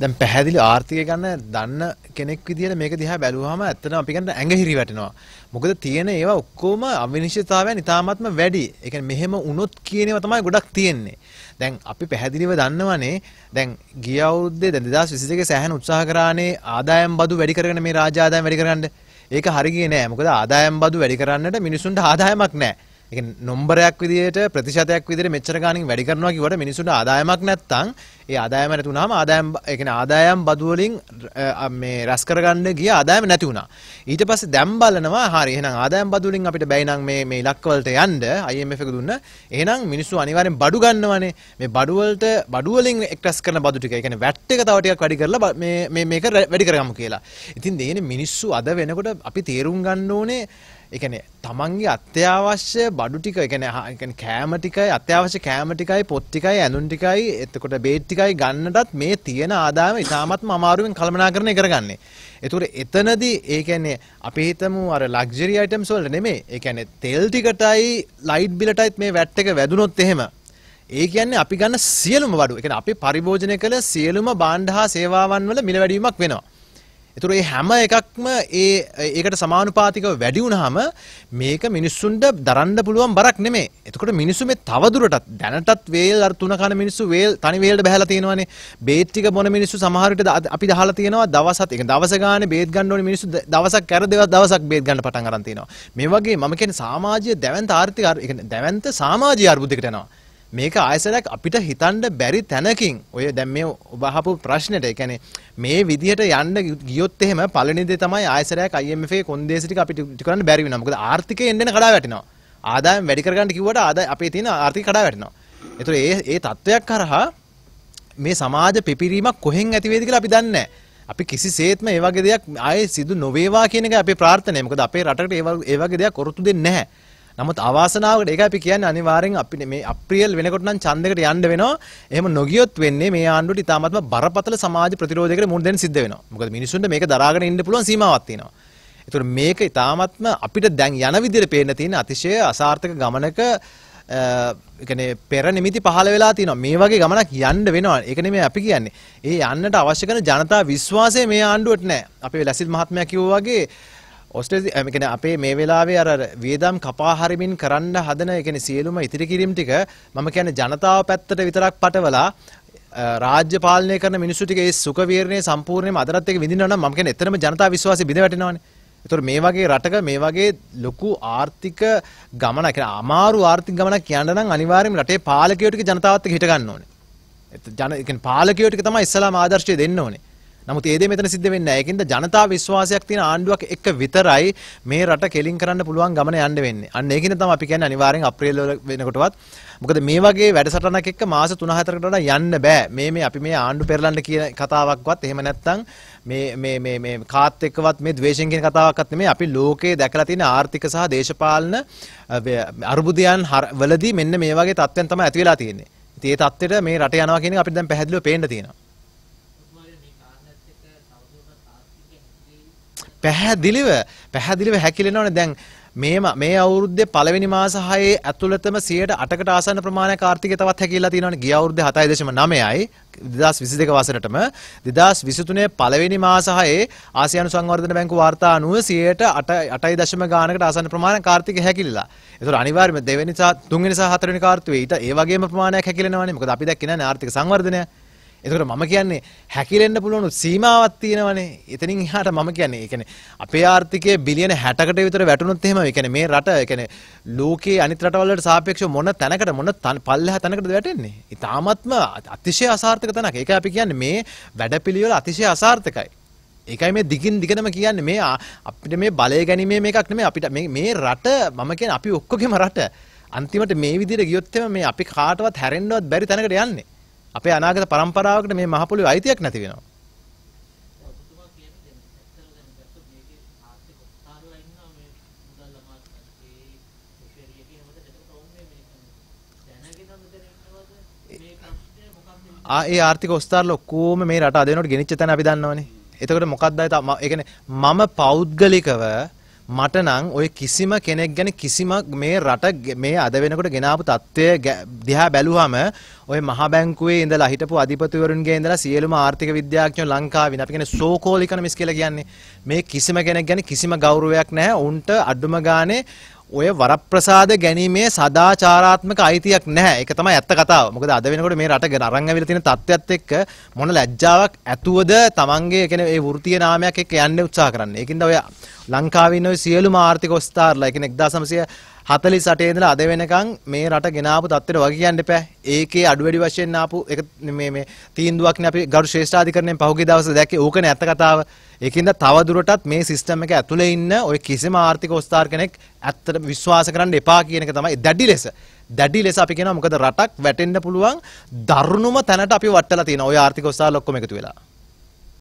දැන් පැහැදිලි ආර්ථිකය ගැන දන්න කෙනෙක් විදිහට මේක දිහා බැලුවාම ඇත්තටම අපි ගන්න ඇඟහිරි වැටෙනවා. මොකද තියෙන ඒවා ඔක්කොම අවිනිශ්චිතතාවයන් ඉතාමත්ම වැඩි. ඒ කියන්නේ මෙහෙම වුණොත් කියන ඒවා තමයි ගොඩක් තියෙන්නේ. දැන් අපි පැහැදිලිව දන්නවනේ දැන් ගිය අවුරුද්දේ දැන් 2022 සෑහෙන උත්සාහ කරානේ ආදායම් බදු වැඩි කරගෙන මේ රාජ්‍ය ආදායම් වැඩි කරගන්න. ඒක හරියන්නේ නැහැ. මොකද ආදායම් බදු වැඩි කරන්නට මිනිසුන්ට ආදායමක් නැහැ. එක නොම්බරයක් විදිහට ප්‍රතිශතයක් විදිහට මෙච්චර ගාණකින් වැඩි කරනවා කිව්වට මිනිසුන්ට ආදායමක් නැත්තම් ඒ ආදායම නැති වුනහම ආදායම් ඒ කියන්නේ ආදායම් බදු වලින් මේ රැස් කරගන්න ගිය ආදායම නැති වුණා. ඊට පස්සේ දැන් බලනවා හරි එහෙනම් ආදායම් බදු වලින් අපිට බැයි නම් මේ මේ ඉලක්ක වලට යන්න IMF එක දුන්න. එහෙනම් මිනිස්සු අනිවාර්යෙන් බඩු ගන්නවනේ. මේ බඩු වලට බඩු වලින් එක්රස් කරන බදු ටික. ඒ කියන්නේ වැට් එක තව ටිකක් වැඩි කරලා මේ මේක වැඩි කරගමු කියලා. ඉතින් දෙන්නේ මිනිස්සු අද වෙනකොට අපි තේරුම් ගන්න ඕනේ එකනේ තමන්ගේ අත්‍යවශ්‍ය බඩු ටික එකන කෑම ටිකයි අත්‍යවශ්‍ය කෑම ටිකයි පොත් ටිකයි ඇඳුම් ටිකයි එතකොට බේත් ටිකයි ගන්නටත් මේ තියෙන ආදායම ඉතාමත්ම අමාරුවෙන් කළමනාකරණය කරගන්නේ. ඒතර එතනදී ඒ කියන්නේ අපි හිතමු අර ලක්ෂරි අයිටම්ස් වල නෙමෙයි. ඒ කියන්නේ තෙල් ටිකටයි ලයිට් බිලටයිත් මේ වැට් එක වැදුනොත් එහෙම ඒ කියන්නේ අපි ගන්න සියලුම බඩු. ඒ කියන්නේ අපි පරිභෝජනය කළ සියලුම භාණ්ඩ හා සේවාවන් වල මිල වැඩිවීමක් වෙනවා. එතුර ඒ හැම එකක්ම ඒ ඒකට සමානුපාතිකව වැඩි වුණාම මේක මිනිස්සුන්ට දරන්න පුළුවන් බරක් නෙමේ. එතකොට මිනිස්සු මේ තවදුරටත් දැනටත් වේල් අර තුන කන මිනිස්සු වේල් තනි වේල්ට බහැලා තියෙනවානේ. බේත් ටික බොන මිනිස්සු සමහර විට අපි දහලා තියෙනවා දවසත් ඒක දවස ගානේ බේත් ගන්න ඕනේ මිනිස්සු දවසක් කර දෙවස් දවසක් බේත් ගන්න පටන් අරන් තියෙනවා. මේ වගේ මම කියන්නේ සමාජීය දැවැන්ත ආර්ථික ඒ කියන්නේ දැවැන්ත සමාජීය අර්බුදයකට යනවා. මේක ආයසරයක් අපිට හිතන්න බැරි තැනකින් ඔය දැන් මේ ඔබහපු ප්‍රශ්නෙට ඒ කියන්නේ මේ විදිහට යන්න ගියොත් එහෙම පළවෙනි දේ තමයි ආයසරයක් IMF එකේ කොන්දේසි ටික අපිට ඉටු කරන්න බැරි වෙනවා. මොකද ආර්ථිකය එන්න එන කඩා වැටෙනවා. ආදායම් වැඩි කරගන්න කිව්වට ආදාය අපේ තියෙන ආර්ථික කඩා වැටෙනවා. ඒතර ඒ ඒ තත්වයක් කරහා මේ සමාජ පිපිරීමක් කොහෙන් ඇති වේද කියලා අපි දන්නේ නැහැ. අපි කිසිසේත්ම ඒ වගේ දෙයක් ආයේ සිදු නොවේවා කියන එක අපේ ප්‍රාර්ථනාව. මොකද අපේ රටට ඒ වගේ දෙයක් ඔරොත්තු දෙන්නේ නැහැ. නමුත් අවාසනාවකට ඒක අපි කියන්නේ අනිවාර්යෙන් අපි මේ අප්‍රියල් වෙනකොට නම් ඡන්දයකට යන්න වෙනවා. එහෙම නොගියොත් වෙන්නේ මේ ආණ්ඩුවට ඉතාමත්ම බරපතල සමාජ ප්‍රතිරෝධයකට මුහුණ දෙන්න සිද්ධ වෙනවා. මොකද මිනිසුන්ට මේක දරාගෙන ඉන්න පුළුවන් සීමාවක් තියෙනවා. ඒතකොට මේක ඉතාමත්ම අපිට දැන් යන විදිහට පේන්න තියෙන අතිශය අසාර්ථක ගමනක එකන පෙර නිමිති පහල වෙලා තින මේ වගේ ගමනක් යන්න වෙනවා එකන මේ අපි කියන්නේ ඒ යන්නට අවශ්‍ය කන ජනතා විශ්වාසය මේ ආණ්ඩුවට නෑ අපි ලැසිල් මහත්මයක් කිව්වාගේ ඔස්ට්‍රේලි ඒ කියන්නේ අපේ මේ වෙලාවේ අර වියදම් කපා හරිමින් කරන්න හදන ඒ කියන්නේ සියලුම ඉතිරි කිරීම ටික මම කියන්නේ ජනතාව පැත්තට විතරක් පටවලා රාජ්‍ය පාලනය කරන මිනිස්සු ටික ඒ සුඛ වීරණේ සම්පූර්ණයෙන්ම අදටත් එක විඳිනවා නම් මම කියන්නේ එතරම් ජනතා විශ්වාසය බිඳ වැටෙනවානේ. එතකොට මේ වගේ රටක මේ වගේ ලොකු ආර්ථික ගමනක් කියන අමාරු ආර්ථික ගමනක් කියන්න නම් අනිවාර්යයෙන්ම රටේ පාලකයෝ ටික ජනතාවත් එක්ක හිට ගන්න ඕනේ. ජන කියන්නේ පාලකයෝ ටික තමයි ඉස්සලාම ආදර්ශය දෙන්න ඕනේ. නමුත් ඒ දේ මෙතන සිද්ධ වෙන්නේ නැහැ. ඒකින්ද ජනතා විශ්වාසයක් තියෙන ආණ්ඩුවක් එක්ක විතරයි මේ රට කෙලින් කරන්න පුළුවන් ගමන යන්න වෙන්නේ. අන්න ඒකින්ද තමයි අපි කියන්නේ අනිවාර්යෙන් අප්‍රේල් වෙනකොටවත් මොකද මේ වගේ වැඩසටහනක් එක්ක මාස 3-4කට වඩා යන්න බෑ. මේ මේ අපි මේ ආණ්ඩු පෙරලන්න කියන කතාවක්වත් එහෙම නැත්තම් මේ මේ මේ මේ කාත් එක්කවත් මේ ද්වේෂයෙන් කියන කතාවක්වත් නෙමෙයි. අපි ලෝකේ දැකලා තියෙන ආර්ථික සහ දේශපාලන අර්බුදයන් වලදී මෙන්න මේ වගේ තත්ත්වයන් තමයි ඇති වෙලා තියෙන්නේ. ඉතින් ඒ තත්ත්වෙට මේ රට යනවා කියන එක අපිට දැන් පැහැදිලිව පේන්න තියෙනවා. පැහැදිලිව පැහැදිලිව හැකිලෙනවනේ දැන් මේ මේ අවුරුද්දේ පළවෙනි මාස 6 ඇතුළතම 8%කට ආසන්න ප්‍රමාණයක් ආර්ථිකය තවත් හැකිලා තියෙනවනේ ගිය අවුරුද්දේ 7.9යි 2022 වසරටම 2023 පළවෙනි මාස 6 ආසියානු සංවර්ධන බැංකු වාර්තා අනුව 8.8 ගානකට ආසන්න ප්‍රමාණයක් ආර්ථිකය හැකිලිලා. ඒතර අනිවාර්යයෙන්ම දෙවෙනි සහ තුන්වෙනි සහ හතරවෙනි කාර්තුවේ ඊට ඒ වගේම ප්‍රමාණයක් හැකිලෙනවනේ. මොකද අපි දැක්කේ නැහැ ආර්ථික සංවර්ධනය. එතකට මම කියන්නේ හැකිලෙන්න්න පුළුවනු සීමාවත් තියෙනවනේ එතනින් හට මම කියන්නේ එකන අපේ ආර්ථිකය බිලියන හැටකට විතර වැටනුත් එහෙම එකන මේ රට එකන ලෝකයේ අනිතරටවලට සාපේක්ෂ මොන තැනකට මොන තන් පල්ලහ තැනකට වැටෙන්නේ ඉතාමත්ම අතිශය අසාර්ථක තනක එක අපි කියන්න මේ වැඩ පිළිවෙල අතිශය අසාර්ථකයි එකයි මේ දිගින් දිගටම කියන්නේ මේ අපිට මේ බලය ගැනීමේ මේකක් නෙමෙයි අපිට මේ රට මම කියන්නේ අපි ඔක්කොගේම රට අන්තිමට මේ විදිහට ගියොත් මේ අපි කාටවත් හැරෙන්නවත් බැරි තැනකට යන්නේ අපේ අනාගත પરම්පරාවකට මේ මහ පොළොවේ අයිතියක් නැති වෙනවා. ඒ ආර්ථික ඔස්ථාරල ඔක්කෝම මේ රට අදනට ගෙනනිච්ච තැන අපි දන්නවනේ. එතකොට මොකක්ද ඒ කියන්නේ මම පෞද්ගලිකව මට නම් ওই කිසිම කෙනෙක් ගැන කිසිම මේ රට මේ අද වෙනකොට ගෙනාපු தත්ත්වය දිහා බැලුවම ওই මහා බැංකුවේ ඉඳලා හිටපු අධිපතිවරුන්ගේ ඉඳලා සියලුම ආර්ථික විද්‍යාඥයෝ ලංකාවේ අපි කියන්නේ සෝකෝල් ඉකනොමිස් කියලා කියන්නේ මේ කිසිම කෙනෙක් ගැන කිසිම ගෞරවයක් නැහැ. උන්ට අඩුම ගානේ ඔය වරප්‍රසාද ගැනීමේ සදාචාරාත්මක අයිතියක් නැහැ. ඒක තමයි ඇත්ත කතාව. මොකද අද වෙනකොට මේ රට අරන් ඇවිල්ලා තියෙන තත්ත්වයත් එක්ක මොන ලැජ්ජාවක් ඇතුවද Tamange කියන ඒ වෘත්තීය නාමයක් එක්ක යන්න උත්සාහ කරන්නේ. ඒකින්ද ඔය ලංකාවේ ඉන්න ඔය සියලුම ආර්ථික ඔස්තාර්ලා කියන්නේ 1900 48 ඉඳලා අද වෙනකන් මේ රට ගෙනාපු தත්තර වගේ කියන්න එපා. ඒකේ අඩු වැඩි වශයෙන් ආපු එක මේ මේ තීන්දුවක්නේ අපි ගරු ශ්‍රේෂ්ඨාධිකරණයෙන් පහුගිය දවස්වල දැක්කේ ඕකනේ ඇත්ත කතාව. ඒකින්ද තව දුරටත් මේ සිස්ටම් එක ඇතුලේ ඉන්න ඔය කිසිම ආර්ථික ඔස්තාර කෙනෙක් ඇත්තට විශ්වාස කරන්න එපා කියන එක තමයි දැඩි ලෙස දැඩි ලෙස අපි කියනවා මොකද රටක් වැටෙන්න පුළුවන් දරුණුම තැනට අපි වටලා තියෙනවා ওই ආර්ථික ඔස්තාර ඔක්කොම එකතු වෙලා.